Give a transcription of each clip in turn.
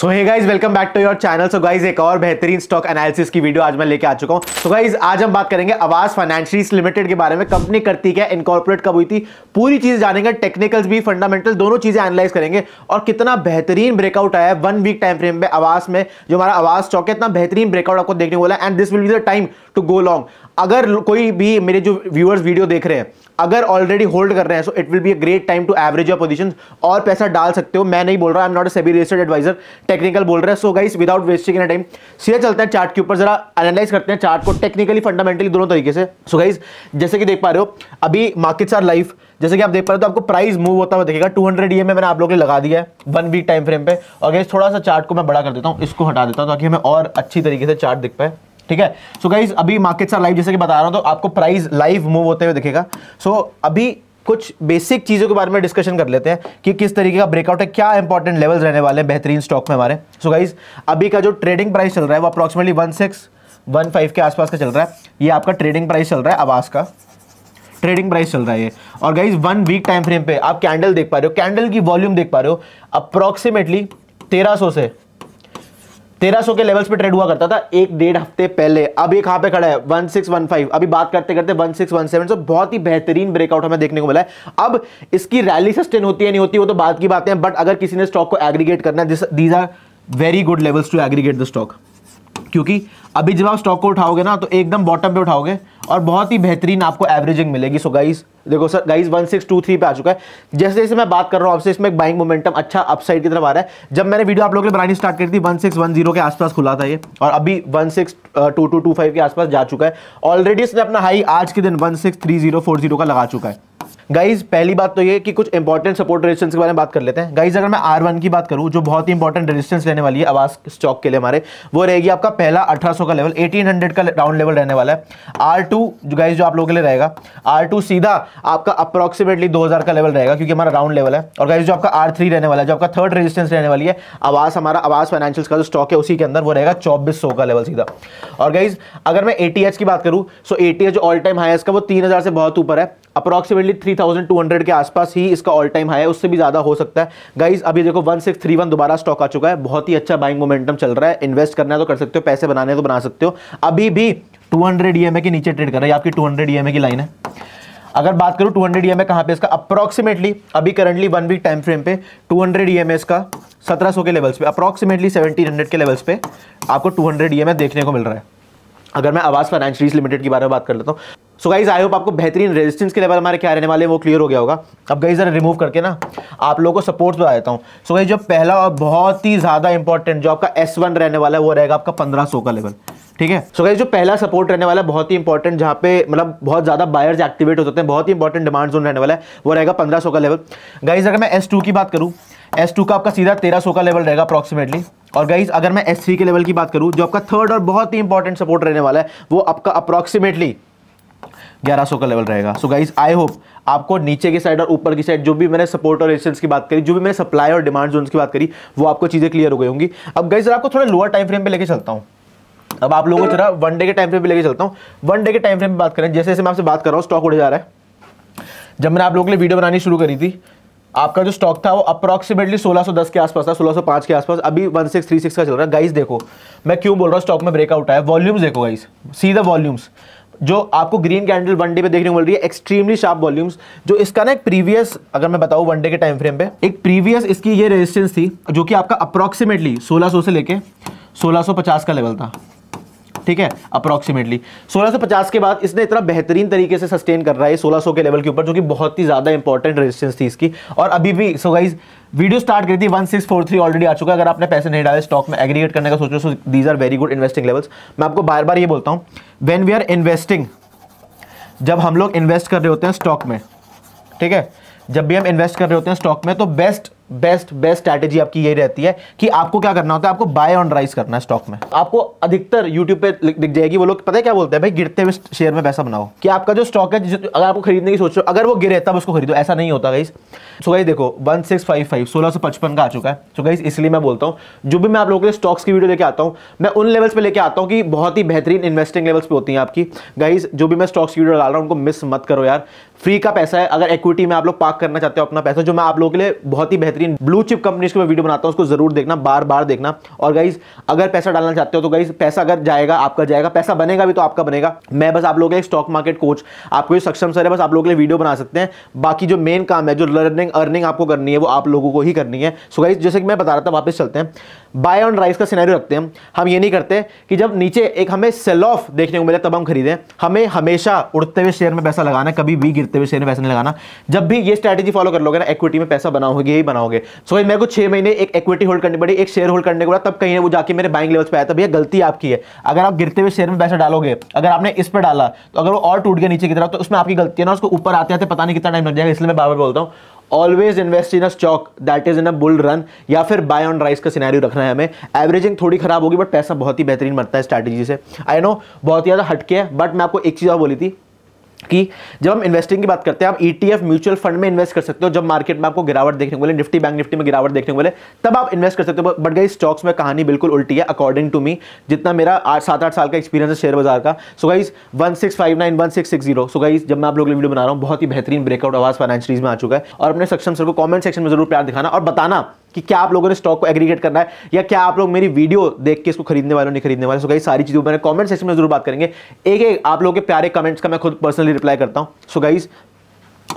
so hey guys welcome back to your channel so guys एक और बेहतरीन stock analysis की वीडियो आज मैं लेके आ चुका हूँ सो गाइज आज हम बात करेंगे आवाज फाइनेंशियल लिमिटेड के बारे में कंपनी करती क्या इनकॉर्पोरेट कब हुई थी पूरी चीज जानेंगे टेक्निकल्स भी फंडामेंटल दोनों चीजें एनालाइज करेंगे और कितना बेहतरीन ब्रेकआउट आया है वन वीक टाइम फ्रेम में आवास में जो हमारा आवाज स्टॉक है इतना बेहतरीन ब्रेकआउट आपको देखने को and this will be the time to go long अगर कोई भी मेरे जो व्यूअर्स वीडियो देख रहे हैं अगर ऑलरेडी होल्ड कर रहे हैं so it will be a great time to average your position और पैसा डाल सकते हो मैं नहीं बोल रहा I am not SEBI related advisor technical बोल रहा है so guys without wasting an time सीधे चलता है चार्ट के ऊपर जरा एनालाइज करते हैं चार्ट को टेक्निकली फंडामेंटली दोनों तरीके से सो so गाइस जैसे कि देख पा रहे हो अभी मार्केट्स आर लाइफ जैसे कि आप देख पा रहे हो तो आपको प्राइस मूव होता हुआ देखेगा 200 हंड्रेड ईएम मैंने आप लोगों ने लगा दिया है वन वीक टाइम फ्रेम पे और गाइस थोड़ा सा चार्ट को मैं बड़ा कर देता हूँ इसको हटा देता हूँ ताकि हमें और अच्छी तरीके से चार्ट दिख पाए ठीक है सो so गाइज अभी मार्केट्स आर लाइव जैसे कि बता रहा हूँ तो आपको प्राइस लाइव मूव होते हुए दिखेगा सो so, अभी कुछ बेसिक चीज़ों के बारे में डिस्कशन कर लेते हैं कि किस तरीके का ब्रेकआउट है क्या इंपॉर्टेंट लेवल्स रहने वाले हैं बेहतरीन स्टॉक में हमारे सो so गाइज अभी का जो ट्रेडिंग प्राइस चल रहा है वो approximately one six one five के आसपास का चल रहा है ये आपका ट्रेडिंग प्राइस चल रहा है आवास का ट्रेडिंग प्राइस चल रहा है ये और guys one week time frame पे आप कैंडल देख पा रहे हो कैंडल की वॉल्यूम देख पा रहे हो अप्रॉक्सीमेटली तेरह से 1300 के लेवल्स पे ट्रेड हुआ करता था एक डेढ़ हफ्ते पहले अब ये कहां पे खड़ा है 1615 अभी बात करते करते 1617 सो बहुत ही बेहतरीन ब्रेकआउट हमें देखने को मिला है अब इसकी रैली सस्टेन होती है नहीं होती वो तो बात की बातें बट अगर किसी ने स्टॉक को एग्रीगेट करना है these are very good levels to aggregate the stock क्योंकि अभी जब आप स्टॉक को उठाओगे ना तो एकदम बॉटम पे उठाओगे और बहुत ही बेहतरीन आपको एवरेजिंग मिलेगी सो गाइस देखो सर गाइस 1623 पे आ चुका है जैसे जैसे मैं बात कर रहा हूँ आपसे इसमें एक बाइंग मोमेंटम अच्छा अपसाइड की तरफ आ रहा है जब मैंने वीडियो आप लोगों के बनानी स्टार्ट करी थी 1610 के आसपास खुला था ये और अभी फाइव uh, के आसपास जा चुका है ऑलरेडी इसने अपना हाई आज के दिन जीरो का लगा चुका है गाइज पहली बात तो ये कि कुछ इंपॉर्टेंट सपोर्ट रेजिस्टेंस के बारे में बात कर लेते हैं गाइज अगर मैं आर वन की बात करूं जो बहुत ही इंपॉर्टेंट रेजिस्टेंस रहने वाली है आवास स्टॉक के लिए हमारे वो रहेगी आपका पहला अठारह का लेवल एटीन का डाउन लेवल रहने वाला है आर जो गाइज जो आप लोगों के लिए रहेगा आर सीधा आपका अप्रॉक्सीमेटली दो का लेवल रहेगा क्योंकि हमारा राउंड लेवल है और गाइज जो आपका आर रहने वाला है जो आपका थर्ड रेजिस्टेंस रहने वाली है आवास हमारा आवास फाइनेंशियल का जो स्टॉक है उसी के अंदर वो रहेगा चौबीस का लेवल सीधा और गाइज अगर मैं ए की बात करूँ सो ए जो ऑल टाइम हाइस्ट का वो तीन से बहुत ऊपर है अप्रॉक्सीमेटली 3200 के आसपास ही इसका ऑल टाइम हाई है उससे भी ज़्यादा हो सकता है गाइज अभी देखो 1631 दोबारा स्टॉक आ चुका है बहुत ही अच्छा बाइंग मोमेंटम चल रहा है इन्वेस्ट करना है तो कर सकते हो पैसे बनाने तो बना सकते हो अभी भी 200 ईएमए e के नीचे ट्रेड कर रहा है आपकी 200 हंड्रेड e की लाइन है अगर बात करूं 200 हंड्रेड ई एम कहाँ पे इसका अप्रॉक्सीमेटली अभी currently one week time frame पे 200 हंड्रेड ई एम ए इसका 1700 के लेवल्स पे अप्रॉक्सीमेटली 1700 के लेवल्स पे आपको 200 हंड्रेड ई एम देखने को मिल रहा है अगर मैं आवास फाइनेंशियल लिमिटेड की बारे में बात कर लेता हूँ सो गाइज आई होप आपको बेहतरीन रेजिस्टेंस के लेवल हमारे क्या रहने वाले हैं वो क्लियर हो गया होगा अब गाइज जरा रिमूव करके ना आप लोगों को सपोर्ट्स बता देता हूँ सो गाइज जो पहला और बहुत ही ज़्यादा इंपॉर्टेंट जो आपका एस वन रहने वाला है वो रहेगा आपका पंद्रह सौ का लेवल ठीक है सो गाइज जो पहला सपोर्ट रहने वाला है बहुत ही इंपॉर्टेंट जहाँ पे मतलब बहुत ज्यादा बायर्स एक्टिवेट हो जाते हैं बहुत ही इंपॉर्टेंट डिमांड जोन रहने वाला है वो रहेगा सौ का लेवल गाइज अगर मैं टू की बात करूँ टू का आपका सीधा सौ का लेवल रहेगा अप्रॉक्सीमेटली और गाइज अगर मैं थ्री के लेवल की बात करूँ जो आपका थर्ड और बहुत ही इंपॉर्टेंट सपोर्ट रहने वाला है वो आपका अप्रॉक्सीमेटली 1100 का लेवल रहेगा सो गाइज आई होप आपको नीचे की साइड और ऊपर की साइड जो भी मैंने सपोर्ट और रेजिस्टेंस की बात करी जो भी मैंने सप्लाई और डिमांड जोन की बात करी वो आपको चीज़ें क्लियर हो गई होंगी अब गाइज आपको थोड़ा लोअर टाइम फ्रेम पर लेकर चलता हूँ अब आप लोगों को जरा वन डे के टाइम फ्रेम पर लेकर चलता हूँ वन डे के टाइम फ्रेम पर बात करें जैसे जैसे मैं आपसे बात कर रहा हूँ स्टॉक उड़े जा रहा है जब मैंने आप लोगों के लिए वीडियो बनानी शुरू करी थी आपका जो स्टॉक था वो अप्रॉक्सीमेटली 1610 के आसपास था 1605 के आसपास अभी 1636 का चल रहा है गाइस देखो मैं क्यों बोल रहा हूँ स्टॉक में ब्रेकआउट आया वॉल्यूम्स देखो गाइस सी द वॉल्यूम्स जो आपको ग्रीन कैंडल वनडे पे देखने को मिल रही है एक्सट्रीमली शार्प वॉल्यूम्स जो इसका ना एक प्रीवियस अगर मैं बताऊँ वनडे के टाइम फ्रेम पे एक प्रीवियस इसकी ये रेजिस्टेंस थी जो कि आपका अप्रॉक्सीमेटली 1600 से लेके 1650 का लेवल था ठीक है अप्रॉक्सीमेटली सोलह के बाद इसने इतना बेहतरीन तरीके से सस्टेन कर रहा है 1600 के लेवल के ऊपर जो कि बहुत ही ज़्यादा इंपॉर्टेंट रेजिस्टेंस थी इसकी और अभी भी सो गाइज वीडियो स्टार्ट करी थी 1643 ऑलरेडी आ चुका है अगर आपने पैसे नहीं डाले स्टॉक में एग्रीगेट करने का सोचो so these are very good investing levels मैं आपको बार बार ये बोलता हूँ वेन वी आर इन्वेस्टिंग जब हम लोग इन्वेस्ट कर रहे होते हैं स्टॉक में ठीक है जब भी हम इन्वेस्ट कर रहे होते हैं स्टॉक में तो बेस्ट बेस्ट बेस्ट स्ट्रैटेजी आपकी ये रहती है कि आपको क्या करना होता है आपको बाय ऑन राइज करना है स्टॉक में आपको अधिकतर यूट्यूब पे दिख जाएगी वो लोग पता है क्या बोलते हैं भाई गिरते हुए शेयर में पैसा बनाओ कि आपका जो स्टॉक है जो अगर आपको खरीदने की सोच रहे हो अगर वो गिरे तब उसको खरीदो ऐसा नहीं होता गाइस सो गाइस देखो वन सिक्स फाइव फाइव सोलह सौ पचपन का आ चुका है सो गाइस इसलिए मैं बोलता हूँ जो भी मैं आप लोगों के लिए स्टॉक्स की वीडियो लेके आता हूँ मैं उन लेवल्स पर लेके आता हूँ कि बहुत ही बेहतरीन इन्वेस्टिंग लेवल्स पर होती हैं आपकी गाइज जो भी मैं स्टॉक्स की वीडियो डाल रहा हूँ उनको मिस मत करो यार फ्री का पैसा है अगर इक्विटी में आप लोग पार्क करना चाहते हो अपना पैसा जो मैं आप लोगों के लिए बहुत ही बेहतरीन बेहतरीन ब्लू चिप कंपनीज की मैं वीडियो बनाता हूँ उसको जरूर देखना बार बार देखना और गाइज अगर पैसा डालना चाहते हो तो गाइज पैसा अगर जाएगा आपका जाएगा पैसा बनेगा भी तो आपका बनेगा मैं बस आप लोगों के स्टॉक मार्केट कोच आपको सक्षम सर है बस आप लोगों के लिए वीडियो बना सकते हैं बाकी जो मेन काम है जो लर्निंग अर्निंग आपको करनी है वो आप लोगों को ही करनी है सो गाइज जैसे कि मैं बता रहा था वापस चलते हैं बाय ऑन राइस का सिनेरियो रखते हैं हम ये नहीं करते कि जब नीचे एक हमें सेल ऑफ देखने को मिले तब हम खरीदें हमें हमेशा उड़ते हुए शेयर में पैसा लगाना कभी भी गिरते हुए शेयर में पैसा नहीं लगाना जब भी ये स्ट्रैटेजी फॉलो कर लोगे ना इक्विटी में पैसा बनाओगे ही बनाओगे जाओगे सो so, मेरे को छह महीने एक इक्विटी होल्ड करनी पड़ी एक शेयर होल्ड करने के बाद तब कहीं वो जाके मेरे बाइंग लेवल्स पे आया था भैया गलती आपकी है अगर आप गिरते हुए शेयर में पैसा डालोगे अगर आपने इस पर डाला तो अगर वो और टूट गया नीचे की तरफ तो उसमें आपकी गलती है ना उसको ऊपर आते आते पता नहीं कितना टाइम लग जाएगा इसलिए मैं बार बार बोलता हूँ always invest in a stock that is in a bull run या फिर बाय ऑन राइस का सिनेरियो रखना है हमें एवरेजिंग थोड़ी खराब होगी बट पैसा बहुत ही बेहतरीन बनता है स्ट्रैटेजी से आई नो बहुत ही ज़्यादा हटके है बट मैं आपको एक चीज़ और बोली थी कि जब हम इन्वेस्टिंग की बात करते हैं आप ईटीएफ म्यूचुअल फंड में इन्वेस्ट कर सकते हो जब मार्केट में आपको गिरावट देखने को मिले निफ्टी बैंक निफ्टी में गिरावट देखने को मिले तब आप इन्वेस्ट कर सकते हो बट गई स्टॉक्स में कहानी बिल्कुल उल्टी है अकॉर्डिंग टू मी जितना मेरा आठ सात आठ साल का एक्सपीरियंस है शेयर बाजार का so guys one six five nine one six six zero so guys जब मैं आप लोग वीडियो बना रहा हूँ बहुत ही बेहतरीन ब्रेकआउट आवाज फाइनेंशियल में आ चुका है और अपने सक्षम सर को कॉमेंट सेक्शन में जरूर प्यार दिखाना और बताना कि क्या आप लोगों ने स्टॉक को एग्रीगेट करना है या क्या आप लोग मेरी वीडियो देख के इसको खरीदने वाले नहीं खरीदने वाले सो गई सारी चीज़ों मैंने कमेंट सेक्शन में जरूर बात करेंगे एक एक आप लोगों के प्यारे कमेंट्स का मैं खुद पर्सनली रिप्लाई करता हूँ सो गाइज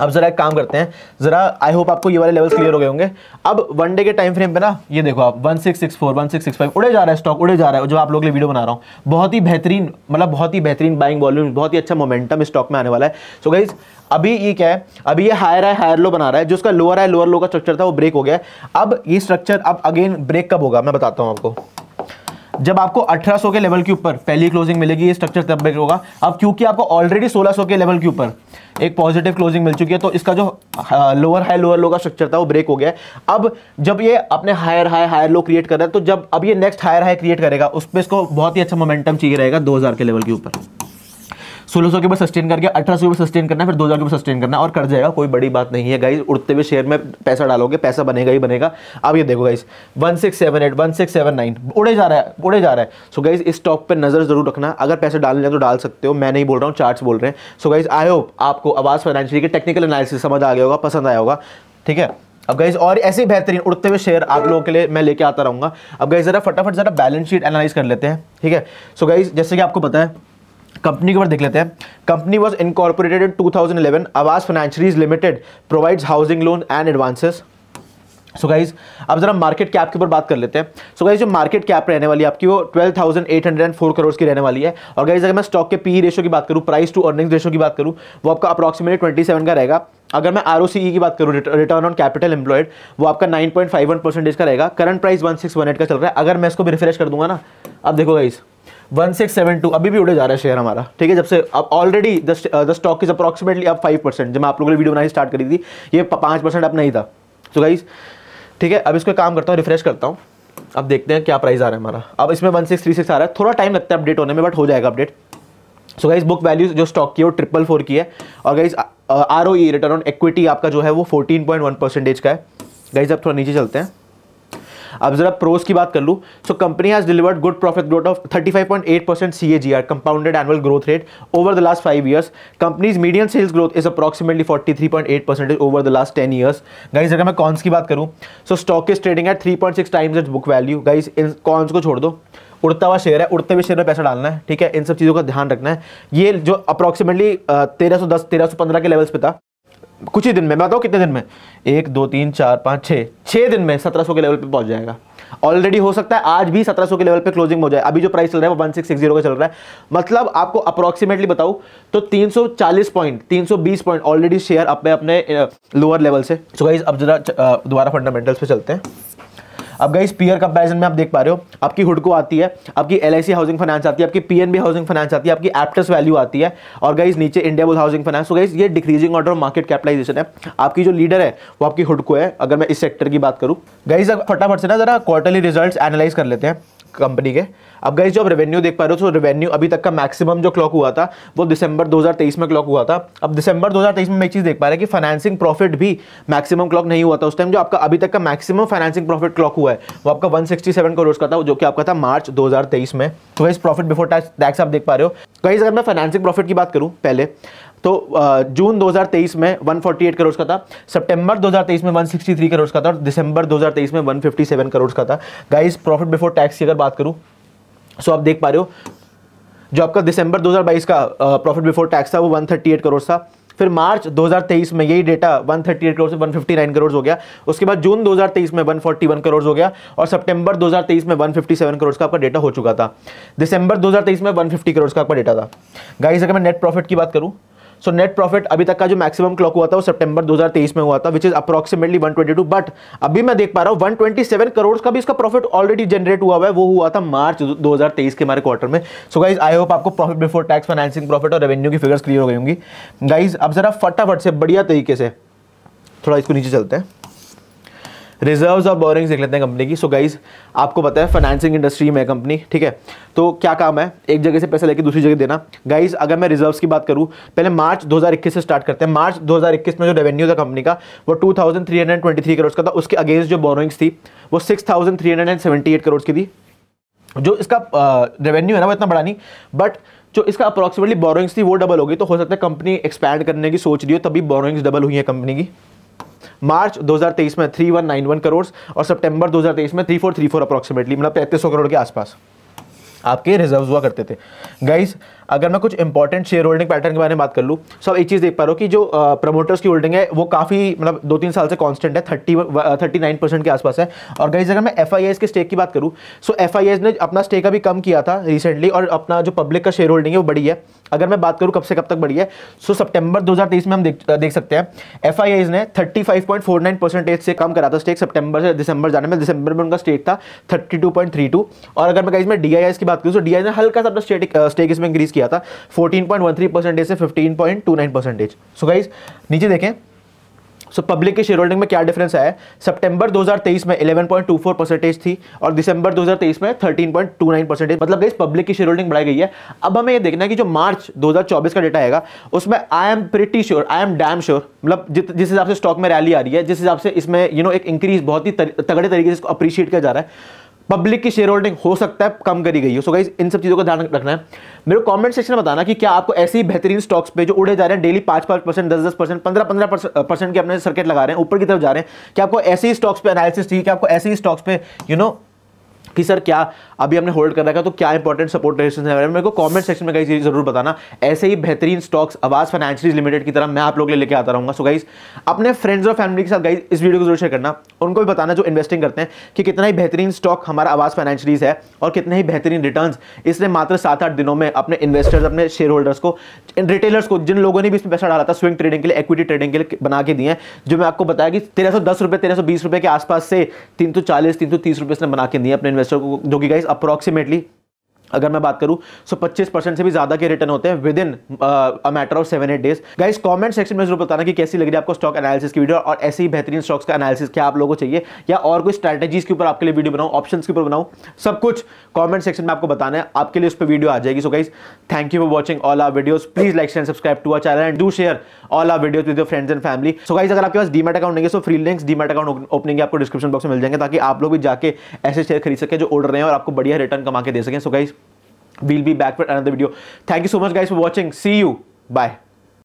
अब ज़रा एक काम करते हैं ज़रा आई होप आपको ये वाले लेवल्स क्लियर हो गए होंगे अब वन डे के टाइम फ्रेम पे ना ये देखो आप one six six four one six six five उड़े जा रहा है स्टॉक उड़े जा रहा है जो आप लोग लिए वीडियो बना रहा हूँ बहुत ही बेहतरीन मतलब बहुत ही बेहतरीन बाइंग वॉल्यूम बहुत ही अच्छा मोमेंटम स्टॉक में आने वाला है सो so गाइज अभी ये क्या है अभी ये हायर है हायर लो बना रहा है जो उसका लोअर है लोअर लो का स्ट्रक्चर था वो ब्रेक हो गया अब ये स्ट्रक्चर अब अगेन ब्रेक कब होगा मैं बताता हूँ आपको जब आपको 1800 के लेवल के ऊपर पहली क्लोजिंग मिलेगी ये स्ट्रक्चर तब ब्रेक होगा अब क्योंकि आपको ऑलरेडी 1600 के लेवल के ऊपर एक पॉजिटिव क्लोजिंग मिल चुकी है तो इसका जो लोअर हाई लोअर लो का स्ट्रक्चर था वो ब्रेक हो गया अब जब ये अपने higher high higher low create कर रहा है तो जब अब ये नेक्स्ट हायर हाई क्रिएट करेगा उस पर इसको बहुत ही अच्छा मोमेंटम चाहिए रहेगा दो के लेवल के ऊपर सोलह सौ के ऊपर सस्टेन करके अठारह सौ सस्टेन करना फिर दो हज़ार के ऊपर सस्टेन करना और कर जाएगा कोई बड़ी बात नहीं है गाइज उड़ते हुए शेयर में पैसा डालोगे पैसा बनेगा ही बनेगा अब ये देखो guys one six seven eight one six seven nine उड़े जा रहा है उड़े जा रहा है सो गाइज इस स्टॉक पर नज़र जरूर रखना अगर पैसे डालने जाए तो डाल सकते हो मैं नहीं बोल रहा हूँ चार्ट्स बोल रहे हैं सो गाइज आई होप आपको आवाज़ फाइनेंशियल के टेक्निकल एनालिसिस समझ आ गया होगा पसंद आया होगा ठीक है अब गाइज और ऐसे बेहतरीन उड़ते हुए शेयर आप लोगों के लिए मैं लेके आता रहूँगा अब गाइज ज़रा फटाफट ज़रा बैलेंस शीट एनालाइज कर लेते हैं ठीक है सो गाइज जैसे कि आपको पता है कंपनी के ऊपर देख लेते हैं company was incorporated in 2011 Aavas Financiers Limited provides housing loan and advances so guys अब जरा मार्केट कैप के ऊपर बात कर लेते हैं सो so गाइज जो मार्केट कैप रहने वाली है आपकी वो 12,804 करोड़ की रहने वाली है और गाइज अगर मैं स्टॉक के पी रेशो e की बात करूँ प्राइस टू अर्निंग्स रेशो की बात करूँ वो आपका अप्रॉक्सीमेटली ट्वेंटी सेवन का रहेगा अगर मैं आर e की बात करूँ रिटर्न ऑन कैपिटल एम्प्लॉयड वो आपका वन परसेंटेज का रहेगा करंट प्राइस 1618 का चल रहा है अगर मैं इसको भी रिफ्रेश कर दूंगा ना अब देखो guys one six seven two अभी भी उड़े जा रहा है शेयर हमारा ठीक है जब से अब already the stock is approximately अब फाइव परसेंट जब मैं आप लोगों ने वीडियो बनाई स्टार्ट करी थी ये पाँच परसेंट अब नहीं था सो गाइज ठीक है अब इसको काम करता हूँ रिफ्रेश करता हूँ अब देखते हैं क्या प्राइस आ रहा है हमारा अब इसमें वन सिक्स थ्री सिक्स आ रहा है थोड़ा टाइम लगता है अपडेट होने में बट हो जाएगा update so guys book value जो स्टॉक की है वो ट्रिपल फोर की है और guys R O E return on equity आपका जो है वो फोर्टीन पॉइंट वन परसेंटेज का है गाइज अब थोड़ा नीचे चलते हैं अब जरा प्रोस की बात कर लूँ so company has delivered good profit growth of 35.8 percent C A G R compounded annual growth rate over the last five years companies medium sales growth is point 43.8 percentage over the last ten years guys अगर मैं cons की बात करूँ so stock is trading at three point six times it book value guys इन cons को छोड़ दो उड़ता हुआ शेयर है उड़ते हुए शेयर में पैसा डालना है ठीक है इन सब चीज़ों का ध्यान रखना है ये जो अप्रॉक्सीमेटली तेरह सौ दस तेरह सौ पंद्रह के लेवल्स पे था कुछ ही दिन में बताओ कितने दिन में एक दो तीन चार पाँच छः छः दिन में सत्रह सौ के लेवल पर पहुंच जाएगा ऑलरेडी हो सकता है आज भी सत्रह सौ के लेवल पे क्लोजिंग हो जाए अभी जो प्राइस चल रहा है वो 1660 का चल रहा है मतलब आपको अप्रोक्सीमेटली बताऊं तो तीन सौ चालीस पॉइंट तीन सौ बीस पॉइंट ऑलरेडी शेयर अपने अपने लोअर लेवल से सो so अब जरा दोबारा फंडामेंटल्स पे चलते हैं अब गई पीयर कंपेरिजन में आप देख पा रहे हो आपकी हुडको आती है आपकी एल हाउसिंग फाइनेंस आती है आपकी पीएनबी हाउसिंग फाइनेंस आती है आपकी एप्टस वैल्यू आती है और गाइस नीचे इंडिया बुल हाउसिंग फाइनेंस गई ये decreasing order of market capitalization है आपकी जो लीडर है वो आपकी हुडको है अगर मैं इस सेक्टर की बात करूँ गाइज फटाफट से ना जरा क्वार्टरली रिजल्ट एनालाइज कर लेते हैं कंपनी के अब गई जो आप रेवेन्यू देख पा रहे हो तो रेवेन्यू अभी तक का मैक्सिमम जो क्लॉक हुआ था वो दिसंबर 2023 में क्लॉक हुआ था अब दिसंबर 2023 में मैं एक चीज़ देख पा रहा है कि फाइनेंसिंग प्रॉफिट भी मैक्सिमम क्लॉक नहीं हुआ था उस टाइम जो आपका अभी तक का मैक्सिमम फाइनेंसिंग प्रॉफिट क्लॉक हुआ है वो आपका 167 करोड़ का था जो कि आपका था मार्च दो में तो वही प्रॉफिट बिफोर टैक्स टैक्स आप देख पा रहे हो कहीं अगर मैं फाइनेंसिंग प्रॉफिट की बात करूँ पहले तो जून 2023 में 148 करोड़ का था सितंबर 2023 में 163 करोड़ का था और दिसंबर 2023 में 157 करोड़ का था गाइस प्रॉफिट बिफोर टैक्स की अगर बात करूं सो आप देख पा रहे हो जो आपका दिसंबर 2022 का प्रॉफिट बिफोर टैक्स था वो 138 करोड़ था फिर मार्च 2023 में यही डेटा 138 करोड़ से 159 करोड़ हो गया उसके बाद जून 2023 में 141 करोड़ हो गया और सितंबर 2023 में 157 करोड़ का आपका डेटा हो चुका था दिसंबर 2023 में 150 करोड़ का आपका डेटा था गाइस अगर मैं नेट प्रॉफिट की बात करूं सो नेट प्रॉफिट अभी तक का जो मैक्सिमम क्लॉक हुआ था वो सितंबर 2023 में हुआ था विच इज अप्रॉक्सिमेटली 122 बट अभी मैं देख पा रहा हूँ 127 करोड़ का भी इसका प्रॉफिट ऑलरेडी जनरेट हुआ हुआ है वो हुआ था मार्च 2023 के हमारे क्वार्टर में सो गाइज आई होप आपको profit before tax financing profit और रेवेन्यू की फिगर्स क्लियर हो गई होंगी गाइज अब जरा फटाफट से बढ़िया तरीके से थोड़ा इसको नीचे चलते हैं रिजर्व्स और बोरिंग्स देख लेते हैं कंपनी की सो so गाइज आपको पता है फाइनेंसिंग इंडस्ट्री में कंपनी ठीक है तो क्या काम है एक जगह से पैसा लेके दूसरी जगह देना गाइज अगर मैं रिजर्व्स की बात करूँ पहले मार्च 2021 से स्टार्ट करते हैं मार्च 2021 में जो रेवेन्यू था कंपनी का वो 2323 करोड़ का था उसके अगेंस्ट जो बोरिंग्स थी वो सिक्स करोड़ की थी जो इसका रेवेन्यू है ना वो इतना बड़ा नहीं बट जो इसका अप्रॉक्सीमेटली बोरोइंग्स थी वो डबल होगी तो हो सकता है कंपनी एक्सपैंड करने की सोच रही हो तभी बोरोइंग्स डबल हुई है कंपनी की मार्च 2023 में 3191 करोड़ और सितंबर 2023 में 3434 अप्रॉक्सीमेटली मतलब 3300 करोड़ के आसपास आपके रिजर्व हुआ करते थे गाइस अगर मैं कुछ इंपॉर्टेंट शेयर होल्डिंग पैटर्न के बारे में बात कर लूँ सो तो आप एक चीज़ देख पा रहे हो कि जो प्रमोटर्स की होल्डिंग है वो काफ़ी मतलब दो तीन साल से कॉन्स्टेंट है थर्टी थर्टी नाइन परसेंट के आसपास है और गई अगर मैं एफ आई एस के स्टेक की बात करूँ सो एफ आई एस ने अपना स्टेक अभी कम किया था रिसेंटली और अपना जो पब्लिक का शेयर होल्डिंग है वो बढ़ी है अगर मैं बात करूँ कब से कब तक बढ़ी है सो सितंबर दो में हम देख देख सकते हैं एफ ने थर्टी परसेंटेज से कम करा था स्टेक सेप्टेम्बर से दिसंबर जाने में दिसंबर में उनका स्टेक था थर्टी और अगर मैं कहीं इसमें डी की बात करूँ तो डी ने हल्का सा अपना स्टेक इसमें इंक्रीज किया था 14.13 परसेंटेज से 15.29 परसेंटेज सो गाइज नीचे देखें सो so, पब्लिक के शेयर होल्डिंग में क्या डिफरेंस आया है सितंबर 2023 में 11.24 परसेंटेज थी और दिसंबर 2023 में 13.29 परसेंटेज मतलब इस पब्लिक की शेयर होल्डिंग बढ़ाई गई है अब हमें ये देखना है कि जो मार्च 2024 का डेटा आएगा उसमें I am pretty sure I am damn sure मतलब जिस हिसाब से स्टॉक में रैली आ रही है जिस हिसाब से इसमें यू you नो know, एक इंक्रीज बहुत ही तगड़े तरीके से इसको अप्रिशिएट किया जा रहा है पब्लिक की शेयर होल्डिंग हो सकता है कम करी गई हो सो गाइज इन सब चीज़ों का ध्यान रखना है मेरे कमेंट सेक्शन में बताना कि क्या आपको ऐसे ही बेहतरीन स्टॉक्स पे जो उड़े जा रहे हैं डेली पाँच पाँच परसेंट दस दस परसेंट पंद्रह पंद्रह परसेंट के अपने सर्किट लगा रहे हैं ऊपर की तरफ जा रहे हैं क्या आपको ऐसे ही स्टॉक्स पे एनालिसिस चाहिए क्या आपको ऐसे ही स्टॉक्स पे यू you नो know, कि सर क्या अभी हमने होल्ड कर रखा तो क्या इंपॉर्टेंट सपोर्ट रेजिस्टेंस है मेरे को कमेंट सेक्शन में कई चीज़ जरूर बताना ऐसे ही बेहतरीन स्टॉक्स आवाज फाइनेंशियल लिमिटेड की तरह मैं आप लोग लेके आता रहूंगा सो गाइज अपने फ्रेंड्स और फैमिली के साथ गाइज इस वीडियो को जरूर शेयर करना उनको भी बताना जो इन्वेस्टिंग करते हैं कि कितना ही बेहतरीन स्टॉक हमारा आवाज फाइनेंशियलीज है और कितने ही बेहतरीन रिटर्न इसने मात्र सात आठ दिनों में अपने इन्वेस्टर्स अपने शेयर होल्डर्स को रिटेलर्स को जिन लोगों ने भी इसमें पैसा डाला था स्विंग ट्रेडिंग के लिए इक्विटी ट्रेडिंग के लिए बना के दिए जो मैं आपको बताया कि तेरह सौ दस रुपये तेरह सौ बीस रुपए के आसपास से तीन सौ चालीस तीन सौ तीस रुपए इसने बना के दिए अपने को जो कि गाइस अप्रॉक्सीमेटली अगर मैं बात करूं सो 25 परसेंट से भी ज्यादा के रिटर्न होते हैं with in a matter of seven eight days guys comment section में जरूर बताना कि कैसी लग रही है आपको स्टॉक एनालिसिस की वीडियो और ऐसे ही बेहतरीन स्टॉक्स का एनालिसिस क्या आप लोगों को चाहिए या और कोई स्ट्रैटेजीज के ऊपर आपके लिए वीडियो बनाऊ ऑप्शन के ऊपर बनाऊ सब कुछ कॉमेंट सेक्शन में आपको बताना है आपके लिए उस पर वीडियो आ जाएगी so guys thank you for watching all our videos please like and subscribe to our channel and do share all our video with friends and family so guys अगर आपके पास डीमेट अकाउंट नहीं है so free links demat account opening आपको description box में मिल जाएंगे ताकि आप लोग भी जाके ऐसे शेयर खरीद सके जो ऑर्डर रहे हैं और आपको बढ़िया रिटर्न कमा के दे सकें so guys we'll be back with another video thank you so much guys for watching see you bye